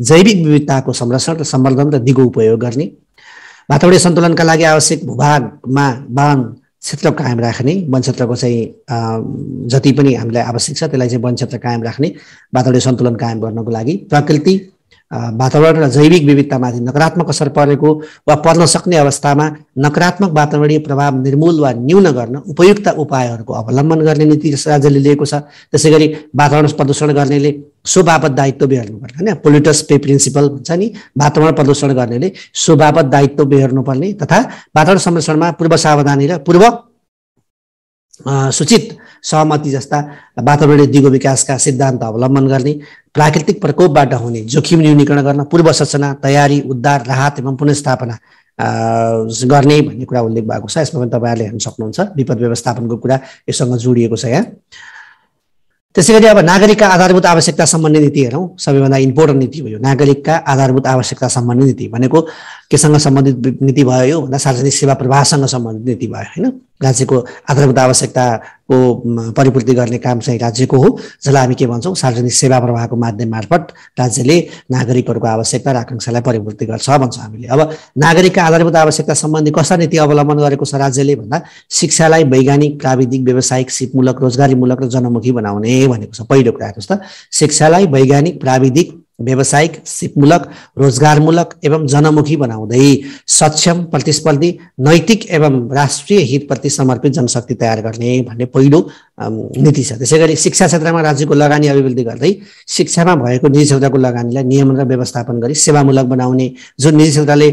जैविक विविधताको संरक्षण र सम्वर्धन र दिगो उपयोग गर्ने वातावरणीय सन्तुलनका लागि आवश्यक भूभागमा वन क्षेत्र कायम राख्ने वन क्षेत्रको चाहिँ जति पनि हामीलाई आवश्यक छ त्यसलाई चाहिँ वन क्षेत्र कायम राख्ने वातावरणीय सन्तुलन कायम गर्नको लागि प्रकृति वातावरण र जैविक विविधतामाथि नकारात्मक असर परेको वा पर्न सक्ने अवस्थामा नकारात्मक वातावरणीय प्रभाव निर्मूल वा न्यून गर्न उपयुक्त उपायहरूको अवलम्बन गर्ने नीति राज्यले लिएको छ त्यसै गरी वातावरण प्रदूषण गर्नेले स्वबापत दायित्व बेहोर्नुपर्ने होइन पोलिटस पे प्रिन्सिपल भन्छ नि वातावरण प्रदूषण गर्नेले स्वबापत दायित्व बेहोर्नुपर्ने तथा वातावरण संरक्षणमा पूर्व सावधानी र पूर्व सूचित सहमति जस्ता वातावरणीय दिगो विकासका सिद्धान्त अवलम्बन गर्ने प्राकृतिक प्रकोपबाट हुने जोखिम न्यूनीकरण गर्न पूर्व सचना तयारी उद्धार राहत एवं पुनस्थापना गर्ने भन्ने कुरा उल्लेख भएको छ यसमा पनि तपाईँहरूले हेर्न सक्नुहुन्छ विपद व्यवस्थापनको कुरा यससँग जोडिएको छ यहाँ त्यसै गरी अब नागरिकका आधारभूत आवश्यकता सम्बन्धी नीति हेरौँ सबैभन्दा इम्पोर्टेन्ट नीति हो यो नागरिकका आधारभूत आवश्यकता सम्बन्धी नीति भनेको केसँग सम्बन्धित नीति भयो यो भन्दा सार्वजनिक सेवा प्रवाहसँग सम्बन्धित नीति भयो होइन राज्यको आधारभूत आवश्यकताको परिपूर्ति गर्ने काम चाहिँ राज्यको हो जसलाई हामी के भन्छौँ सार्वजनिक सेवा प्रवाहको माध्यम मार्फत राज्यले नागरिकहरूको आवश्यकता र आकाङ्क्षालाई परिपूर्ति गर्छ भन्छौँ हामीले अब नागरिकका आधारभूत आवश्यकता सम्बन्धी कस्ता नीति अवलम्बन गरेको छ राज्यले भन्दा शिक्षालाई वैज्ञानिक प्राविधिक व्यावसायिक सिपमूलक रोजगारीमूलक र जनमुखी बनाउने भनेको छ पहिलो कुरा हेर्नुहोस् त शिक्षालाई वैज्ञानिक प्राविधिक व्यावसायिक सिपमूलक रोजगारमूलक एवं जनमुखी बनाउँदै सक्षम प्रतिस्पर्धी नैतिक एवं राष्ट्रिय हितप्रति समर्पित जनशक्ति तयार गर्ने भन्ने पहिलो नीति छ त्यसै गरी शिक्षा क्षेत्रमा राज्यको लगानी अभिवृद्धि गर्दै शिक्षामा भएको निजी क्षेत्रको लगानीलाई नियमन र व्यवस्थापन गरी सेवामूलक बनाउने जुन निजी क्षेत्रले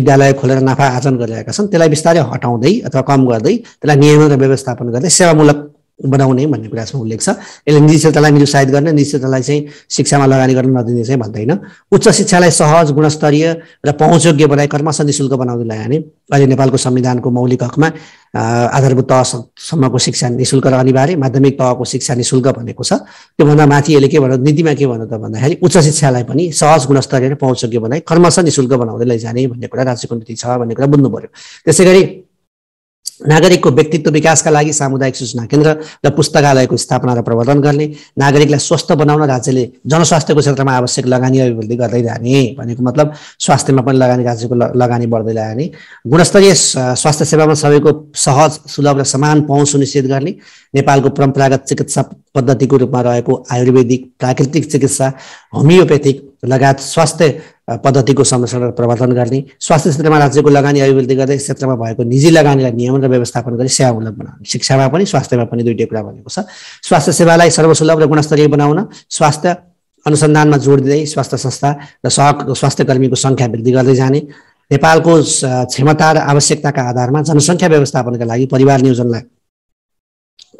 विद्यालय खोलेर नाफा आर्जन गरिरहेका छन् त्यसलाई बिस्तारै हटाउँदै अथवा कम गर्दै त्यसलाई नियमन र व्यवस्थापन गर्दै सेवामूलक बनाउने भन्ने कुरा चाहिँ उल्लेख छ यसले निजी निरुत्साहित गर्ने निश्चितलाई चाहिँ शिक्षामा लगानी गर्न नदिने चाहिँ भन्दैन उच्च शिक्षालाई सहज गुणस्तरीय र पहुँचयोग्य बनाई कर्मश निशुल्क बनाउँदै लगाने अहिले नेपालको संविधानको मौलिक हकमा आधारभूत तहसम्मको शिक्षा निशुल्क र अनिवार्य माध्यमिक तहको शिक्षा निशुल्क भनेको छ त्योभन्दा माथि यसले के भन्नु नीतिमा के भन्नु त भन्दाखेरि उच्च शिक्षालाई पनि सहज गुणस्तरीय र पहुँचयोग्य बनाई नि निशुल्क बनाउँदै लैजाने भन्ने कुरा राज्यको नीति छ भन्ने कुरा बुझ्नु पऱ्यो त्यसै गरी नागरिकको व्यक्तित्व विकासका लागि सामुदायिक सूचना केन्द्र र पुस्तकालयको स्थापना र प्रवर्धन गर्ने नागरिकलाई स्वस्थ बनाउन राज्यले जनस्वास्थ्यको क्षेत्रमा आवश्यक लगानी अभिवृद्धि गर्दै जाने भनेको मतलब स्वास्थ्यमा पनि लगानी राज्यको लगानी बढ्दै जाने गुणस्तरीय स्वास्थ्य सेवामा सबैको सहज सुलभ र समान पहुँच सुनिश्चित गर्ने नेपालको परम्परागत चिकित्सा पद्धतिको रूपमा रहेको आयुर्वेदिक प्राकृतिक चिकित्सा होमियोप्याथिक लगायत स्वास्थ्य पद्धतिको संरक्षण र प्रवर्धन गर्ने स्वास्थ्य क्षेत्रमा राज्यको लगानी अभिवृद्धि गर्दै क्षेत्रमा भएको निजी लगानीलाई नियमन र व्यवस्थापन गरी सेवामूलक बनाउने शिक्षामा पनि स्वास्थ्यमा पनि दुइटै कुरा भनेको छ स्वास्थ्य सेवालाई सर्वसुलभ र गुणस्तरीय बनाउन स्वास्थ्य अनुसन्धानमा जोड दिँदै स्वास्थ्य संस्था र सह स्वास्थ्य कर्मीको सङ्ख्या वृद्धि गर्दै जाने नेपालको क्षमता र आवश्यकताका आधारमा जनसङ्ख्या व्यवस्थापनका लागि परिवार नियोजनलाई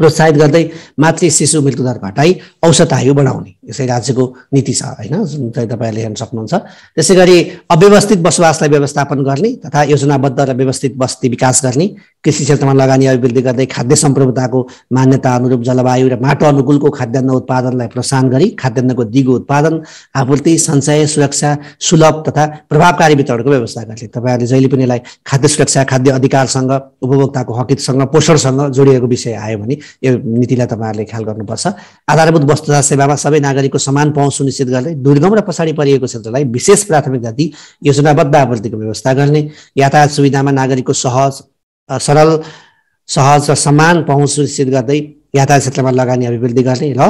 प्रोत्साहित गर्दै मातृ शिशु मृत्यु दर घटाई औसत आयु बढाउने यसै राज्यको नीति छ होइन जुन चाहिँ तपाईँहरूले हेर्न सक्नुहुन्छ त्यसै गरी अव्यवस्थित बसोबासलाई व्यवस्थापन गर्ने तथा योजनाबद्ध र व्यवस्थित बस्ती विकास गर्ने कृषि क्षेत्रमा लगानी अभिवृद्धि गर्दै खाद्य सम्प्रभुताको मान्यता अनुरूप जलवायु र माटो अनुकूलको खाद्यान्न उत्पादनलाई प्रोत्साहन गरी खाद्यान्नको दिगो उत्पादन आपूर्ति सञ्चय सुरक्षा सुलभ तथा प्रभावकारी वितरणको व्यवस्था गर्ने तपाईँहरूले जहिले पनि यसलाई खाद्य सुरक्षा खाद्य अधिकारसँग उपभोक्ताको हकितसँग पोषणसँग जोडिएको विषय आयो भने यो नीतिलाई तपाईँहरूले ख्याल गर्नुपर्छ आधारभूत वस्तु तथा सेवामा सबै नागरिकको समान पहुँच सुनिश्चित गर्दै दुर्गम र पछाडि परिएको क्षेत्रलाई विशेष प्राथमिकता दिई योजनाबद्ध आपूर्तिको व्यवस्था गर्ने यातायात सुविधामा नागरिकको सहज सरल सहज र समान पहुँच सुनिश्चित गर्दै यातायात क्षेत्रमा लगानी अभिवृद्धि गर्ने र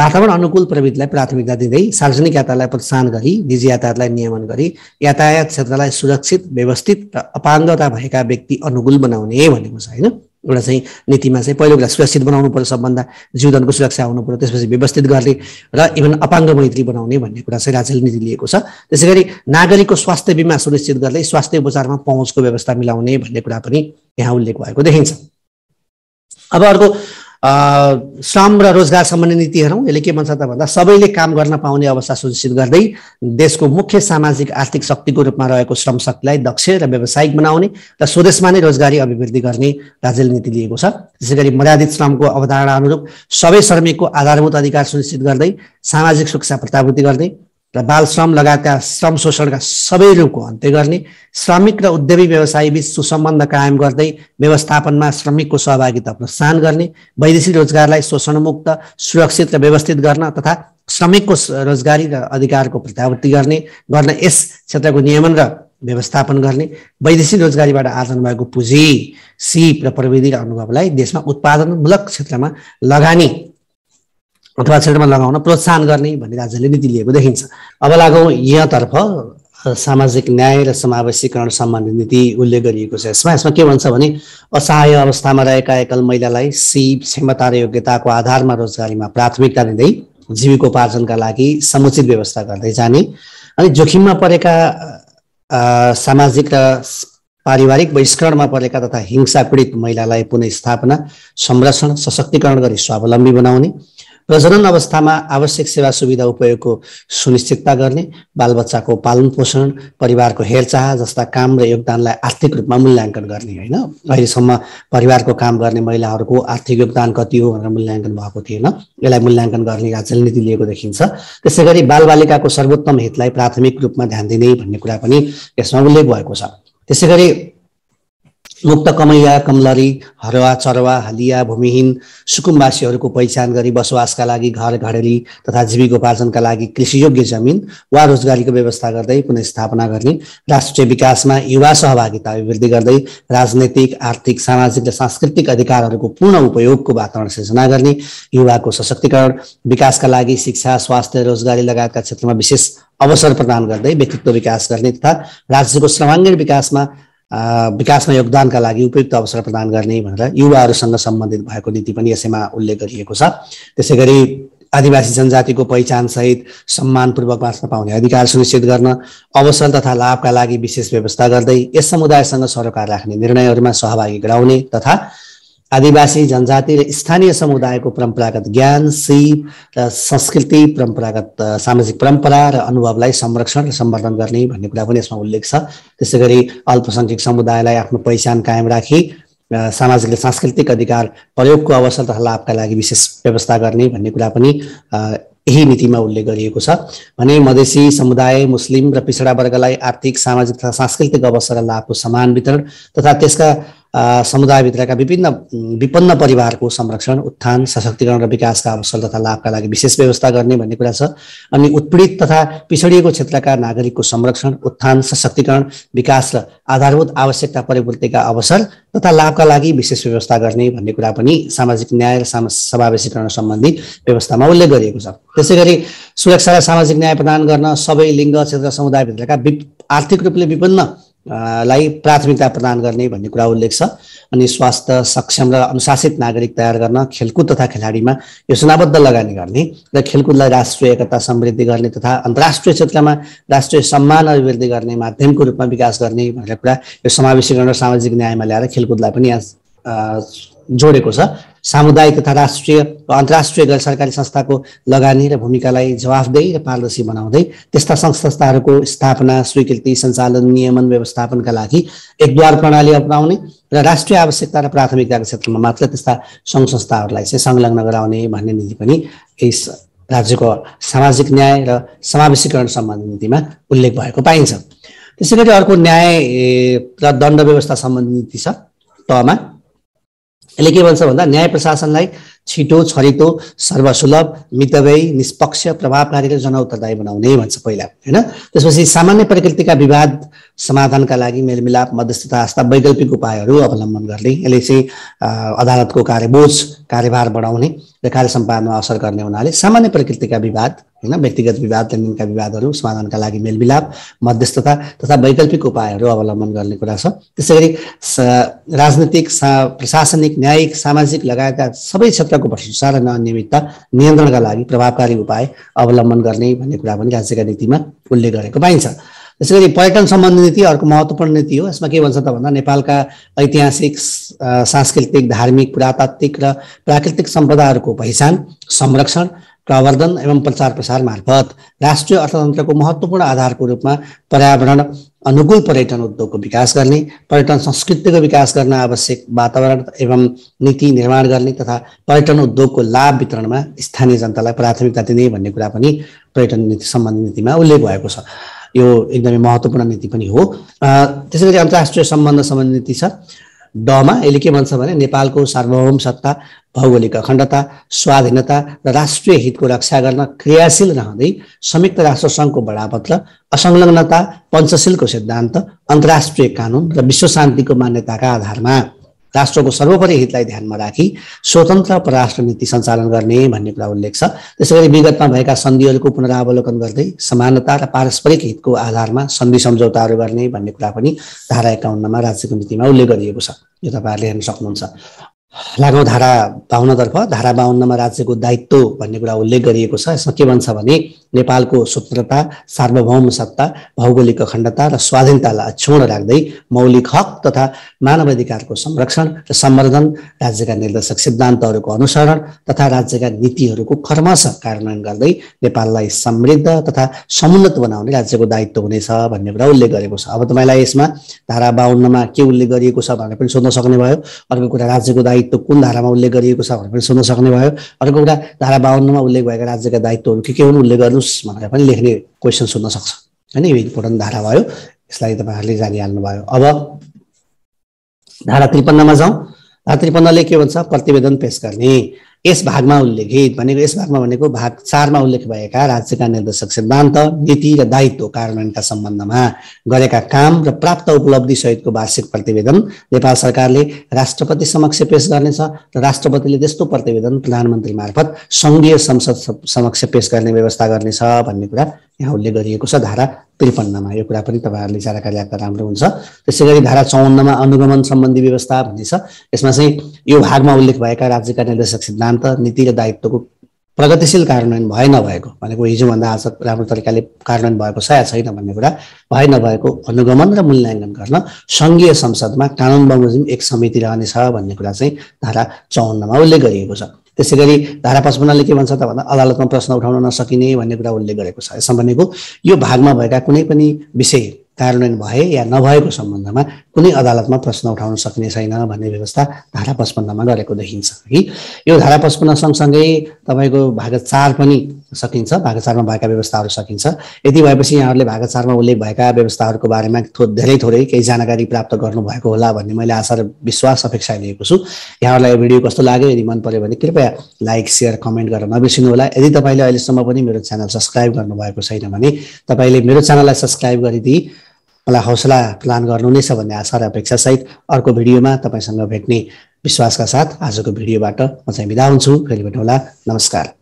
वातावरण अनुकूल प्रविधिलाई प्राथमिकता दिँदै सार्वजनिक यातायातलाई प्रोत्साहन गरी निजी यातायातलाई नियमन गरी यातायात क्षेत्रलाई सुरक्षित व्यवस्थित र अपाङ्गता भएका व्यक्ति अनुकूल बनाउने भनेको छ होइन एउटा चाहिँ नीतिमा चाहिँ पहिलो कुरा सुरक्षित बनाउनु पऱ्यो सबभन्दा जीवधनको सुरक्षा हुनु पऱ्यो त्यसपछि व्यवस्थित गर्ने र इभन अपाङ्ग मैत्री बनाउने भन्ने कुरा चाहिँ राज्यले नीति लिएको छ त्यसै गरी नागरिकको स्वास्थ्य बिमा सुनिश्चित गर्दै स्वास्थ्य उपचारमा पहुँचको व्यवस्था मिलाउने भन्ने कुरा पनि यहाँ उल्लेख भएको देखिन्छ अब अर्को श्रम र रोजगार सम्बन्धी नीति हेरौँ यसले के भन्छ त भन्दा सबैले काम गर्न पाउने अवस्था सुनिश्चित गर्दै देशको मुख्य सामाजिक आर्थिक शक्तिको रूपमा रहेको श्रम शक्तिलाई दक्ष र व्यावसायिक बनाउने र स्वदेशमा नै रोजगारी अभिवृद्धि गर्ने राज्यले नीति लिएको छ त्यसै गरी मर्यादित श्रमको अवधारणा अनुरूप सबै श्रमिकको आधारभूत अधिकार सुनिश्चित गर्दै सामाजिक सुरक्षा प्रत्याभूति गर्दै र बाल श्रम लगायतका श्रम शोषणका सबै रूपको अन्त्य गर्ने श्रमिक र उद्यमी व्यवसायी बीच सुसम्बन्ध कायम गर्दै व्यवस्थापनमा श्रमिकको सहभागिता प्रोत्साहन गर्ने वैदेशिक रोजगारलाई शोषणमुक्त सुरक्षित र व्यवस्थित गर्न तथा श्रमिकको रोजगारी र अधिकारको प्रत्यावृत्ति गर्ने गर्न यस क्षेत्रको नियमन र व्यवस्थापन गर्ने वैदेशिक रोजगारीबाट आर्जन भएको पुँजी सिप र प्रविधि र अनुभवलाई देशमा उत्पादनमूलक क्षेत्रमा लगानी अथवा क्षेत्रमा लगाउन प्रोत्साहन गर्ने भन्ने राज्यले नीति लिएको देखिन्छ अब लागौँ यहाँतर्फ सामाजिक न्याय र समावेशीकरण सम्बन्धी नीति उल्लेख गरिएको छ यसमा यसमा के भन्छ भने असहाय अवस्थामा रहेका एकल महिलालाई सिप क्षमता र योग्यताको आधारमा रोजगारीमा प्राथमिकता दिँदै जीविकोपार्जनका लागि समुचित व्यवस्था गर्दै जाने अनि जोखिममा परेका सामाजिक र पारिवारिक बहिष्करणमा परेका तथा हिंसा पीडित महिलालाई पुनः स्थापना संरक्षण सशक्तिकरण गरी स्वावलम्बी बनाउने प्रजनन अवस्थामा आवश्यक सेवा सुविधा उपयोगको सुनिश्चितता गर्ने बालबच्चाको पालन पोषण परिवारको हेरचाह जस्ता काम र योगदानलाई आर्थिक रूपमा मूल्याङ्कन गर्ने होइन अहिलेसम्म परिवारको काम गर्ने महिलाहरूको आर्थिक योगदान कति हो भनेर मूल्याङ्कन भएको थिएन यसलाई मूल्याङ्कन गर्ने राज्यले नीति लिएको देखिन्छ त्यसै गरी बालबालिकाको सर्वोत्तम हितलाई प्राथमिक रूपमा ध्यान दिने भन्ने कुरा पनि यसमा उल्लेख भएको छ त्यसै गरी मुक्त कमैया कमलरी हरुवा चरवा हलिया भूमिहीन सुकुम्बासीहरूको पहिचान गरी बसोबासका लागि घर घडेली तथा जीविकोपार्जनका लागि कृषियोग्य जमिन वा रोजगारीको व्यवस्था गर्दै पुनस्थापना गर्ने राष्ट्रिय विकासमा युवा सहभागिता अभिवृद्धि गर्दै राजनैतिक आर्थिक सामाजिक र सांस्कृतिक अधिकारहरूको पूर्ण उपयोगको वातावरण सृजना गर्ने युवाको सशक्तिकरण विकासका लागि शिक्षा स्वास्थ्य रोजगारी लगायतका क्षेत्रमा विशेष अवसर प्रदान गर्दै व्यक्तित्व विकास गर्ने तथा राज्यको सर्वाङ्गीण विकासमा विकासमा योगदानका लागि उपयुक्त अवसर प्रदान गर्ने भनेर युवाहरूसँग सम्बन्धित भएको नीति पनि यसैमा उल्लेख गरिएको छ त्यसै गरी आदिवासी जनजातिको पहिचानसहित सम्मानपूर्वक बाँच्न पाउने अधिकार सुनिश्चित गर्न अवसर तथा लाभका लागि विशेष व्यवस्था गर्दै यस समुदायसँग सरोकार राख्ने निर्णयहरूमा सहभागी गराउने तथा आदिवासी जनजाति र स्थानीय समुदायको परम्परागत ज्ञान सिप र संस्कृति परम्परागत सामाजिक परम्परा र अनुभवलाई संरक्षण र सम्वर्धन गर्ने भन्ने कुरा पनि यसमा उल्लेख छ त्यसै गरी अल्पसङ्ख्यक समुदायलाई आफ्नो पहिचान कायम राखी सामाजिक र सांस्कृतिक अधिकार प्रयोगको अवसर तथा लाभका लागि विशेष व्यवस्था गर्ने भन्ने कुरा पनि यही नीतिमा उल्लेख गरिएको छ भने मधेसी समुदाय मुस्लिम र पिछडा वर्गलाई आर्थिक सामाजिक तथा सांस्कृतिक अवसर र लाभको समान वितरण तथा त्यसका समुदायभित्रका विभिन्न विपन्न परिवारको संरक्षण उत्थान सशक्तिकरण र विकासका अवसर तथा लाभका लागि विशेष व्यवस्था गर्ने भन्ने कुरा छ अनि उत्पीडित तथा पिछडिएको क्षेत्रका नागरिकको संरक्षण उत्थान सशक्तिकरण विकास र आधारभूत आवश्यकता परिपूर्तिका अवसर तथा लाभका लागि विशेष व्यवस्था गर्ने भन्ने कुरा पनि सामाजिक न्याय र समावेशीकरण सम्बन्धी व्यवस्थामा उल्लेख गरिएको छ त्यसै गरी सुरक्षा र सामाजिक न्याय प्रदान गर्न सबै लिङ्ग क्षेत्र समुदायभित्रका आर्थिक रूपले विपन्न लाई प्राथमिकता प्रदान गर्ने भन्ने कुरा उल्लेख छ अनि स्वास्थ्य सक्षम र अनुशासित नागरिक तयार गर्न खेलकुद तथा खेलाडीमा योजनाबद्ध लगानी गर्ने र खेलकुदलाई राष्ट्रिय एकता समृद्धि गर्ने तथा अन्तर्राष्ट्रिय क्षेत्रमा राष्ट्रिय सम्मान अभिवृद्धि गर्ने माध्यमको रूपमा विकास गर्ने भनेर कुरा यो समावेशीकरण र सामाजिक न्यायमा ल्याएर खेलकुदलाई पनि यहाँ जोडेको छ सामुदायिक तथा राष्ट्रिय र अन्तर्राष्ट्रिय गैर सरकारी संस्थाको लगानी र भूमिकालाई जवाफदेही र पारदर्शी बनाउँदै त्यस्ता संस्थाहरूको स्थापना स्वीकृति सञ्चालन नियमन व्यवस्थापनका लागि एकद्वार प्रणाली अपनाउने र राष्ट्रिय आवश्यकता र प्राथमिकताको क्षेत्रमा मात्र त्यस्ता सङ्घ संस्थाहरूलाई चाहिँ संलग्न गराउने भन्ने नीति पनि यस राज्यको सामाजिक न्याय र समावेशीकरण सम्बन्धी नीतिमा उल्लेख भएको पाइन्छ त्यसै गरी अर्को न्याय र दण्ड व्यवस्था सम्बन्धी नीति छ तमा यसले के भन्छ भन्दा न्याय प्रशासनलाई छिटो छरितो सर्वसुलभ मितव्ययी निष्पक्ष प्रभावकारी र जनउत्तरदायी बनाउने भन्छ पहिला होइन त्यसपछि सामान्य प्रकृतिका विवाद समाधानका लागि मेलमिलाप मध्यस्थता जस्ता वैकल्पिक उपायहरू अवलम्बन गर्ने यसले चाहिँ अदालतको कार्यबोझ कार्यभार बढाउने र कार्य सम्पादनमा असर गर्ने हुनाले सामान्य प्रकृतिका विवाद होइन व्यक्तिगत विवाद लेनदेनका विवादहरू समाधानका लागि मेलमिलाप मध्यस्थता तथा वैकल्पिक उपायहरू अवलम्बन गर्ने कुरा छ त्यसै गरी राजनीतिक प्रशासनिक न्यायिक सामाजिक लगायतका सबै क्षेत्र सत्यको भ्रष्टाचार र अनियमितता नियन्त्रणका लागि प्रभावकारी उपाय अवलम्बन गर्ने भन्ने कुरा पनि राज्यका नीतिमा उल्लेख गरेको पाइन्छ त्यसै गरी पर्यटन सम्बन्धी नीति अर्को महत्त्वपूर्ण नीति हो यसमा के भन्छ त भन्दा नेपालका ऐतिहासिक सांस्कृतिक धार्मिक पुरातात्विक र प्राकृतिक सम्पदाहरूको पहिचान संरक्षण प्रवर्धन एवं प्रचार प्रसार मार्फत राष्ट्रिय अर्थतन्त्रको महत्त्वपूर्ण आधारको रूपमा पर्यावरण अनुकूल पर्यटन उद्योगको विकास गर्ने पर्यटन संस्कृतिको विकास गर्न आवश्यक वातावरण एवं नीति निर्माण गर्ने तथा पर्यटन उद्योगको लाभ वितरणमा स्थानीय जनतालाई प्राथमिकता दिने भन्ने कुरा पनि पर्यटन नीति सम्बन्धी नीतिमा उल्लेख भएको छ यो एकदमै महत्त्वपूर्ण नीति पनि हो त्यसै गरी अन्तर्राष्ट्रिय सम्बन्ध सम्बन्धी नीति छ डमा यसले के भन्छ भने नेपालको सार्वभौम सत्ता भौगोलिक अखण्डता स्वाधीनता र राष्ट्रिय हितको रक्षा गर्न क्रियाशील रहँदै संयुक्त राष्ट्रसङ्घको बडापत्र असंलग्नता पञ्चशीलको सिद्धान्त अन्तर्राष्ट्रिय कानुन र विश्व शान्तिको मान्यताका आधारमा राष्ट्रको सर्वोपरि हितलाई ध्यानमा राखी स्वतन्त्र परराष्ट्र नीति सञ्चालन गर्ने भन्ने कुरा उल्लेख छ त्यसै गरी विगतमा भएका सन्धिहरूको पुनरावलोकन गर्दै समानता र पारस्परिक हितको आधारमा सन्धि सम्झौताहरू गर्ने भन्ने कुरा पनि धारा एकाउन्नमा राज्यको नीतिमा उल्लेख गरिएको छ यो तपाईँहरूले हेर्न सक्नुहुन्छ लागौँ धारा बाहुनतर्फ धारा बाहुन्नमा राज्यको दायित्व भन्ने कुरा उल्लेख गरिएको छ यसमा के भन्छ भने नेपालको स्वतन्त्रता सार्वभौम सत्ता भौगोलिक अखण्डता र स्वाधीनतालाई अक्षुण राख्दै मौलिक हक तथा मानवाधिकारको संरक्षण र सम्वर्धन राज्यका निर्देशक सिद्धान्तहरूको अनुसरण तथा राज्यका नीतिहरूको कर्मश कार्यान्वयन गर्दै नेपाललाई समृद्ध तथा समुन्नत बनाउने राज्यको दायित्व हुनेछ भन्ने कुरा उल्लेख गरेको छ अब तपाईँलाई यसमा धारा बाहन्नमा के उल्लेख गरिएको छ भनेर पनि सोध्न सक्ने भयो अर्को कुरा राज्यको दायित्व कुन धारामा उल्लेख गरिएको छ भनेर पनि सोध्न सक्ने भयो अर्को कुरा धारा बाहन्नमा उल्लेख भएका राज्यका दायित्वहरू के के हुन् उल्लेख गर्नु गर्नुहोस् भनेर पनि लेख्ने क्वेसन सुन्न सक्छ होइन यो इम्पोर्टेन्ट धारा भयो यसलाई तपाईँहरूले जानिहाल्नु भयो अब धारा त्रिपन्नमा जाउँ त्रिपन्नले के भन्छ प्रतिवेदन पेश गर्ने यस भागमा उल्लेखित भनेको यस भागमा भनेको भाग चारमा उल्लेख भएका राज्यका निर्देशक सिद्धान्त नीति र दायित्व कार्यान्वयनका सम्बन्धमा गरेका काम र प्राप्त उपलब्धि सहितको वार्षिक प्रतिवेदन नेपाल सरकारले राष्ट्रपति समक्ष पेश गर्नेछ र राष्ट्रपतिले त्यस्तो प्रतिवेदन प्रधानमन्त्री मार्फत सङ्घीय संसद समक्ष पेश गर्ने व्यवस्था गर्नेछ भन्ने कुरा यहाँ उल्लेख गरिएको छ धारा त्रिपन्नमा यो कुरा पनि तपाईँहरूले जानकारी लाग्दा राम्रो हुन्छ त्यसै गरी धारा चौन्नमा अनुगमन सम्बन्धी व्यवस्था भन्ने छ यसमा चाहिँ यो भागमा उल्लेख भएका राज्यका निर्देशक सिद्धान्त नीति र दायित्वको प्रगतिशील कार्यान्वयन भए नभएको भनेको हिजोभन्दा आज राम्रो तरिकाले कार्यान्वयन भएको छ या छैन भन्ने कुरा भए नभएको अनुगमन र मूल्याङ्कन गर्न सङ्घीय संसदमा कानुन बमोजिम एक समिति रहनेछ भन्ने कुरा चाहिँ धारा चौवन्नमा उल्लेख गरिएको छ त्यसै गरी धारा पचपन्नले के भन्छ त भन्दा अदालतमा प्रश्न उठाउन नसकिने भन्ने कुरा उल्लेख गरेको छ यस सम्बन्धीको यो भागमा भएका कुनै पनि विषय कार्यान्वयन भए या नभएको सम्बन्धमा कुनै अदालतमा प्रश्न उठाउन सक्ने छैन भन्ने व्यवस्था धारा पचपन्नमा गरेको देखिन्छ है यो धारा पचपन्न सँगसँगै तपाईँको भाग चार पनि सकिन्छ भाग चारमा भएका व्यवस्थाहरू सकिन्छ यति भएपछि यहाँहरूले भाग चारमा उल्लेख भएका व्यवस्थाहरूको बारेमा थो धेरै थोरै केही जानकारी प्राप्त गर्नुभएको होला भन्ने मैले आशा र विश्वास अपेक्षा लिएको छु यहाँहरूलाई यो भिडियो कस्तो लाग्यो यदि मन पऱ्यो भने कृपया लाइक सेयर कमेन्ट गरेर नबिर्सिनु होला यदि तपाईँले अहिलेसम्म पनि मेरो च्यानल सब्सक्राइब गर्नुभएको छैन भने तपाईँले मेरो च्यानललाई सब्सक्राइब गरिदिई मलाई हौसला प्रदान गर्नुहुनेछ भन्ने आशा र अपेक्षासहित अर्को भिडियोमा तपाईँसँग भेट्ने विश्वासका साथ आजको भिडियोबाट म चाहिँ बिदा हुन्छु फेरि भेटौँला नमस्कार